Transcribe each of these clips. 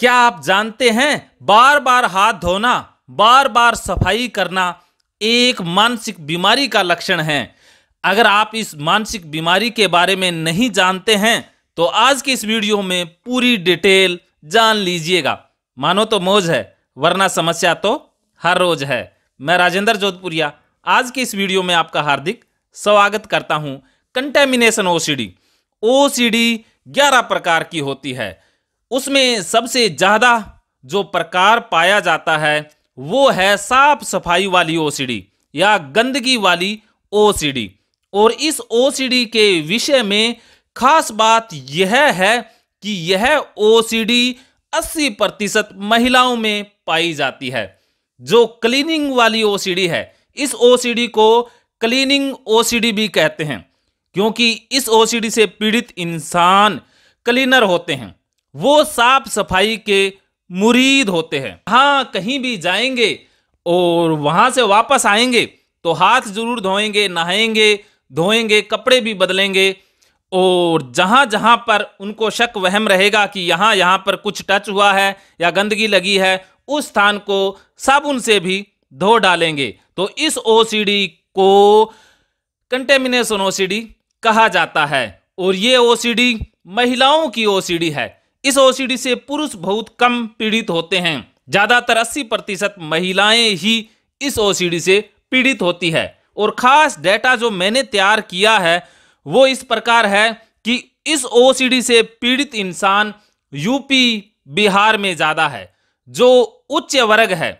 क्या आप जानते हैं बार बार हाथ धोना बार बार सफाई करना एक मानसिक बीमारी का लक्षण है अगर आप इस मानसिक बीमारी के बारे में नहीं जानते हैं तो आज की इस वीडियो में पूरी डिटेल जान लीजिएगा मानो तो मौज है वरना समस्या तो हर रोज है मैं राजेंद्र जोधपुरिया आज की इस वीडियो में आपका हार्दिक स्वागत करता हूं कंटेमिनेशन ओसीडी ओसीडी 11 प्रकार की होती है उसमें सबसे ज़्यादा जो प्रकार पाया जाता है वो है साफ सफाई वाली ओसीडी या गंदगी वाली ओसीडी और इस ओसीडी के विषय में खास बात यह है कि यह ओसीडी 80 प्रतिशत महिलाओं में पाई जाती है जो क्लीनिंग वाली ओसीडी है इस ओसीडी को क्लीनिंग ओसीडी भी कहते हैं क्योंकि इस ओसीडी से पीड़ित इंसान क्लीनर होते हैं वो साफ सफाई के मुरीद होते हैं हाँ कहीं भी जाएंगे और वहां से वापस आएंगे तो हाथ जरूर धोएंगे नहाएंगे धोएंगे कपड़े भी बदलेंगे और जहां जहां पर उनको शक वहम रहेगा कि यहां यहां पर कुछ टच हुआ है या गंदगी लगी है उस स्थान को साबुन से भी धो डालेंगे तो इस ओसीडी को कंटेमिनेशन ओसीडी कहा जाता है और ये ओसीडी महिलाओं की ओसीडी है इस ओसीडी से पुरुष बहुत कम पीड़ित होते हैं ज़्यादातर 80 प्रतिशत महिलाएं ही इस ओसीडी से पीड़ित होती है और ख़ास डेटा जो मैंने तैयार किया है वो इस प्रकार है कि इस ओसीडी से पीड़ित इंसान यूपी बिहार में ज़्यादा है जो उच्च वर्ग है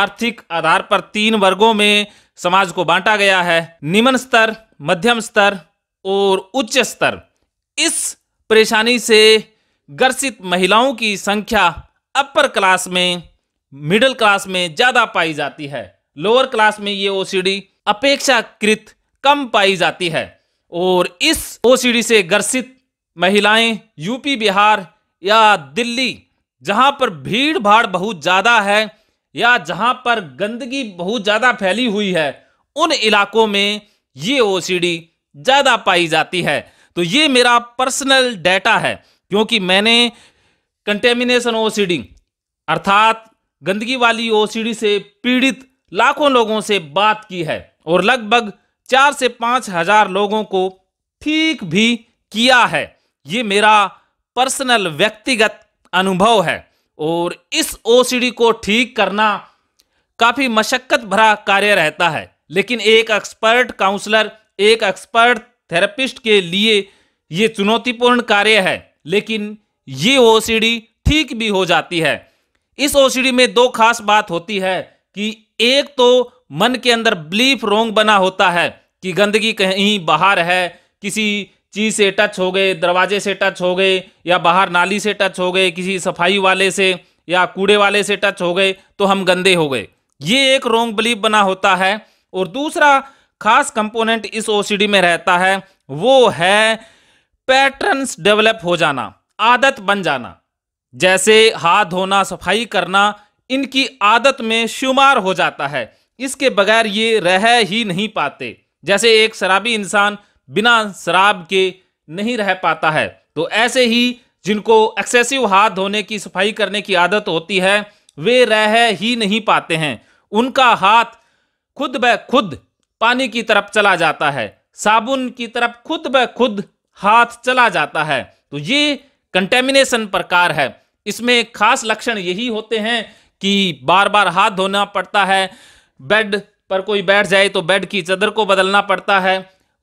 आर्थिक आधार पर तीन वर्गों में समाज को बांटा गया है निम्न स्तर मध्यम स्तर और उच्च स्तर इस परेशानी से ग्रसित महिलाओं की संख्या अपर क्लास में मिडिल क्लास में ज़्यादा पाई जाती है लोअर क्लास में ये ओसीडी अपेक्षाकृत कम पाई जाती है और इस ओसीडी से ग्रसित महिलाएं यूपी बिहार या दिल्ली जहां पर भीड़ भाड़ बहुत ज़्यादा है या जहां पर गंदगी बहुत ज़्यादा फैली हुई है उन इलाकों में ये ओसीडी ज़्यादा पाई जाती है तो ये मेरा पर्सनल डेटा है क्योंकि मैंने कंटेमिनेशन ओसीडिंग अर्थात गंदगी वाली ओसीडी से पीड़ित लाखों लोगों से बात की है और लगभग चार से पाँच हजार लोगों को ठीक भी किया है ये मेरा पर्सनल व्यक्तिगत अनुभव है और इस ओसीडी को ठीक करना काफ़ी मशक्क़त भरा कार्य रहता है लेकिन एक एक्सपर्ट काउंसलर एक एक्सपर्ट थेरेपिस्ट के लिए ये चुनौतीपूर्ण कार्य है लेकिन ये ओ ठीक भी हो जाती है इस ओ में दो खास बात होती है कि एक तो मन के अंदर बिलीफ रोंग बना होता है कि गंदगी कहीं बाहर है किसी चीज़ से टच हो गए दरवाजे से टच हो गए या बाहर नाली से टच हो गए किसी सफाई वाले से या कूड़े वाले से टच हो गए तो हम गंदे हो गए ये एक रोंग बिलीफ बना होता है और दूसरा खास कंपोनेंट इस ओसीडी में रहता है वो है पैटर्न्स डेवलप हो जाना आदत बन जाना जैसे हाथ धोना सफाई करना इनकी आदत में शुमार हो जाता है इसके बगैर ये रह ही नहीं पाते जैसे एक शराबी इंसान बिना शराब के नहीं रह पाता है तो ऐसे ही जिनको एक्सेसिव हाथ धोने की सफाई करने की आदत होती है वे रह ही नहीं पाते हैं उनका हाथ खुद ब खुद पानी की तरफ चला जाता है साबुन की तरफ खुद ब खुद हाथ चला जाता है तो ये कंटेमिनेशन प्रकार है इसमें खास लक्षण यही होते हैं कि बार बार हाथ धोना पड़ता है बेड पर कोई बैठ जाए तो बेड की चदर को बदलना पड़ता है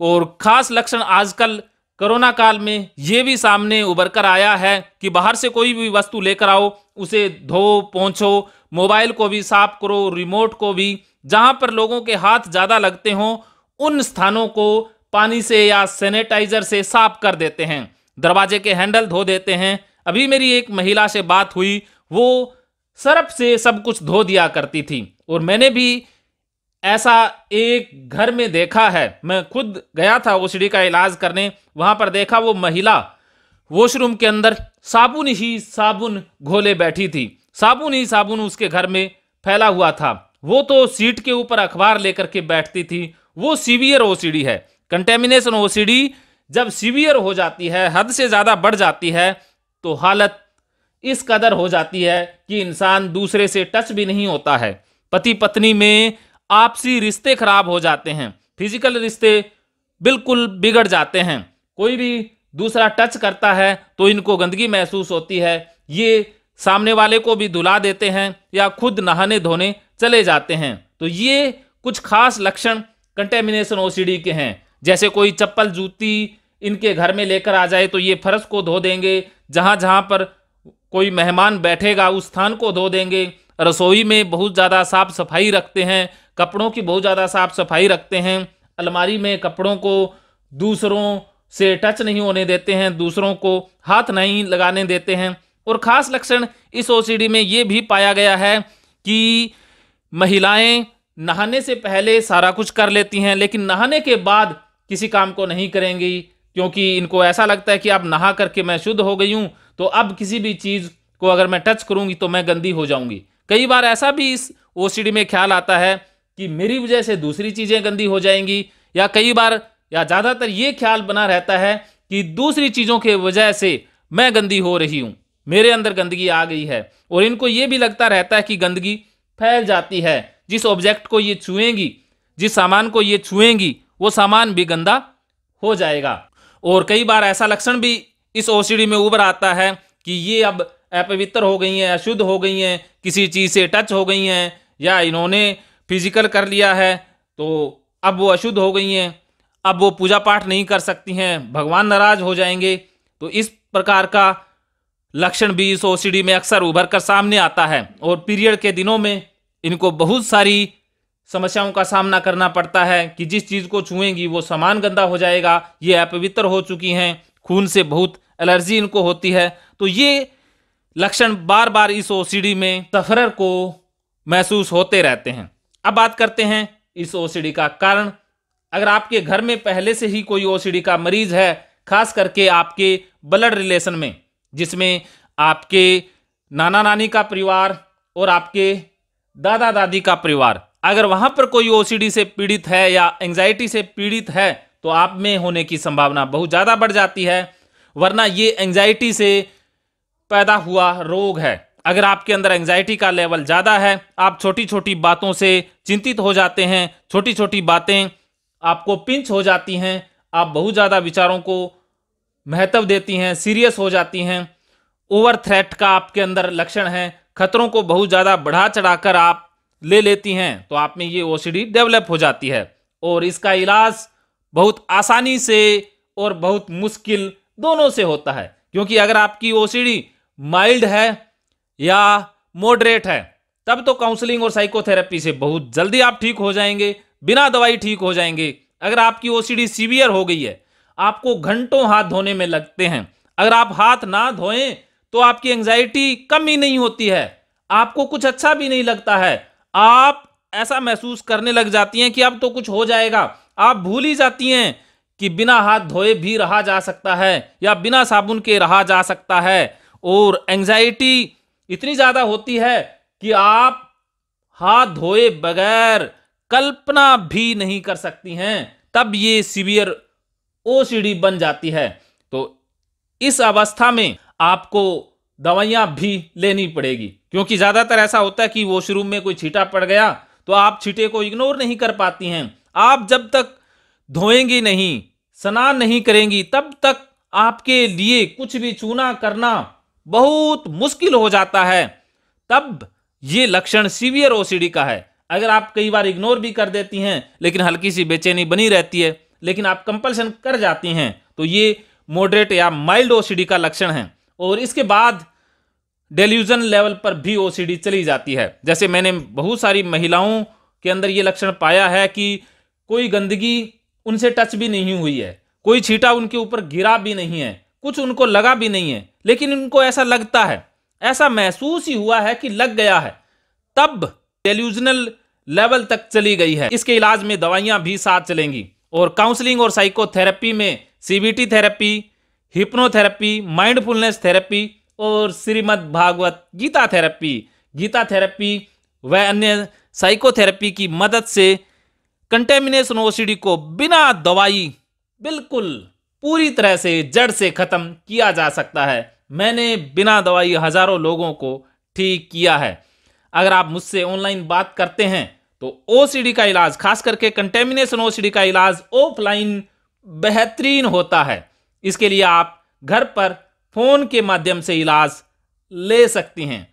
और खास लक्षण आजकल कोरोना काल में ये भी सामने उभर कर आया है कि बाहर से कोई भी वस्तु लेकर आओ उसे धो पहुँचो मोबाइल को भी साफ करो रिमोट को भी जहाँ पर लोगों के हाथ ज़्यादा लगते हों उन स्थानों को पानी से या सैनिटाइजर से साफ कर देते हैं दरवाजे के हैंडल धो देते हैं अभी मेरी एक महिला से बात हुई वो सर्फ से सब कुछ धो दिया करती थी और मैंने भी ऐसा एक घर में देखा है मैं खुद गया था ओसीडी का इलाज करने वहाँ पर देखा वो महिला वॉशरूम के अंदर साबुन ही साबुन घोले बैठी थी साबुन ही साबुन उसके घर में फैला हुआ था वो तो सीट के ऊपर अखबार लेकर के बैठती थी वो सीवियर ओसीडी है कंटेमिनेशन ओसीडी जब सीवियर हो जाती है हद से ज़्यादा बढ़ जाती है तो हालत इस कदर हो जाती है कि इंसान दूसरे से टच भी नहीं होता है पति पत्नी में आपसी रिश्ते खराब हो जाते हैं फिजिकल रिश्ते बिल्कुल बिगड़ जाते हैं कोई भी दूसरा टच करता है तो इनको गंदगी महसूस होती है ये सामने वाले को भी धुला देते हैं या खुद नहाने धोने चले जाते हैं तो ये कुछ खास लक्षण कंटेमिनेशन ओसीडी के हैं जैसे कोई चप्पल जूती इनके घर में लेकर आ जाए तो ये फर्श को धो देंगे जहाँ जहाँ पर कोई मेहमान बैठेगा उस स्थान को धो देंगे रसोई में बहुत ज़्यादा साफ़ सफाई रखते हैं कपड़ों की बहुत ज़्यादा साफ़ सफाई रखते हैं अलमारी में कपड़ों को दूसरों से टच नहीं होने देते हैं दूसरों को हाथ नहीं लगाने देते हैं और ख़ास लक्षण इस ओ में ये भी पाया गया है कि महिलाएं नहाने से पहले सारा कुछ कर लेती हैं लेकिन नहाने के बाद किसी काम को नहीं करेंगी क्योंकि इनको ऐसा लगता है कि अब नहा करके मैं शुद्ध हो गई हूँ तो अब किसी भी चीज़ को अगर मैं टच करूँगी तो मैं गंदी हो जाऊँगी कई बार ऐसा भी इस ओ में ख्याल आता है कि मेरी वजह से दूसरी चीज़ें गंदी हो जाएंगी या कई बार या ज़्यादातर ये ख्याल बना रहता है कि दूसरी चीज़ों के वजह से मैं गंदी हो रही हूँ मेरे अंदर गंदगी आ गई है और इनको ये भी लगता रहता है कि गंदगी फैल जाती है जिस ऑब्जेक्ट को ये छुएंगी जिस सामान को ये छुएंगी वो सामान भी गंदा हो जाएगा और कई बार ऐसा लक्षण भी इस ओ में उभर आता है कि ये अब अपवित्र हो गई हैं अशुद्ध हो गई हैं किसी चीज़ से टच हो गई हैं या इन्होंने फिजिकल कर लिया है तो अब वो अशुद्ध हो गई हैं अब वो पूजा पाठ नहीं कर सकती हैं भगवान नाराज हो जाएंगे तो इस प्रकार का लक्षण भी इस ओ में अक्सर उभर कर सामने आता है और पीरियड के दिनों में इनको बहुत सारी समस्याओं का सामना करना पड़ता है कि जिस चीज़ को छुएंगी वो सामान गंदा हो जाएगा ये अपवित्र हो चुकी हैं खून से बहुत एलर्जी इनको होती है तो ये लक्षण बार बार इस ओसीडी में सफरर को महसूस होते रहते हैं अब बात करते हैं इस ओसीडी का कारण अगर आपके घर में पहले से ही कोई ओसीडी का मरीज है खास करके आपके ब्लड रिलेशन में जिसमें आपके नाना नानी का परिवार और आपके दादा दादी का परिवार अगर वहां पर कोई ओसीडी से पीड़ित है या एंग्जाइटी से पीड़ित है तो आप में होने की संभावना बहुत ज़्यादा बढ़ जाती है वरना ये एंग्जाइटी से पैदा हुआ रोग है अगर आपके अंदर एंजाइटी का लेवल ज़्यादा है आप छोटी छोटी बातों से चिंतित हो जाते हैं छोटी छोटी बातें आपको पिंच हो जाती हैं आप बहुत ज़्यादा विचारों को महत्व देती हैं सीरियस हो जाती हैं ओवर थ्रेट का आपके अंदर लक्षण है खतरों को बहुत ज़्यादा बढ़ा चढ़ाकर आप ले लेती हैं तो आप में ये ओ डेवलप हो जाती है और इसका इलाज बहुत आसानी से और बहुत मुश्किल दोनों से होता है क्योंकि अगर आपकी ओ माइल्ड है या मॉडरेट है तब तो काउंसलिंग और साइकोथेरेपी से बहुत जल्दी आप ठीक हो जाएंगे बिना दवाई ठीक हो जाएंगे अगर आपकी ओ सीवियर हो गई है आपको घंटों हाथ धोने में लगते हैं अगर आप हाथ ना धोएं तो आपकी एंग्जाइटी कम ही नहीं होती है आपको कुछ अच्छा भी नहीं लगता है आप ऐसा महसूस करने लग जाती हैं कि अब तो कुछ हो जाएगा आप भूल ही जाती हैं कि बिना हाथ धोए भी रहा जा सकता है या बिना साबुन के रहा जा सकता है और एंजाइटी इतनी ज़्यादा होती है कि आप हाथ धोए बगैर कल्पना भी नहीं कर सकती हैं तब ये सीवियर ओसीडी बन जाती है तो इस अवस्था में आपको दवाइयाँ भी लेनी पड़ेगी क्योंकि ज़्यादातर ऐसा होता है कि वॉशरूम में कोई छीटा पड़ गया तो आप छीटे को इग्नोर नहीं कर पाती हैं आप जब तक धोएंगी नहीं स्नान नहीं करेंगी तब तक आपके लिए कुछ भी चूना करना बहुत मुश्किल हो जाता है तब ये लक्षण सीवियर ओसीडी का है अगर आप कई बार इग्नोर भी कर देती हैं लेकिन हल्की सी बेचैनी बनी रहती है लेकिन आप कंपल्सन कर जाती हैं तो ये मॉडरेट या माइल्ड ओसीडी का लक्षण है और इसके बाद डेल्यूजन लेवल पर भी ओसीडी चली जाती है जैसे मैंने बहुत सारी महिलाओं के अंदर ये लक्षण पाया है कि कोई गंदगी उनसे टच भी नहीं हुई है कोई छीटा उनके ऊपर गिरा भी नहीं है कुछ उनको लगा भी नहीं है लेकिन उनको ऐसा लगता है ऐसा महसूस ही हुआ है कि लग गया है तब डेल्यूजनल लेवल तक चली गई है इसके इलाज में दवाइयाँ भी साथ चलेंगी और काउंसलिंग और साइकोथेरेपी में CBT therapy hypnotherapy mindfulness therapy और श्रीमद् भागवत गीता थेरेपी गीता थेरेपी व अन्य साइकोथेरेपी की मदद से कंटेमिनेशन ओसीडी को बिना दवाई बिल्कुल पूरी तरह से जड़ से ख़त्म किया जा सकता है मैंने बिना दवाई हज़ारों लोगों को ठीक किया है अगर आप मुझसे ऑनलाइन बात करते हैं तो ओसीडी का इलाज खास करके कंटेमिनेशन ओसीडी का इलाज ऑफलाइन बेहतरीन होता है इसके लिए आप घर पर फोन के माध्यम से इलाज ले सकती हैं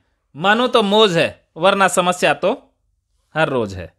मानो तो मोज है वरना समस्या तो हर रोज है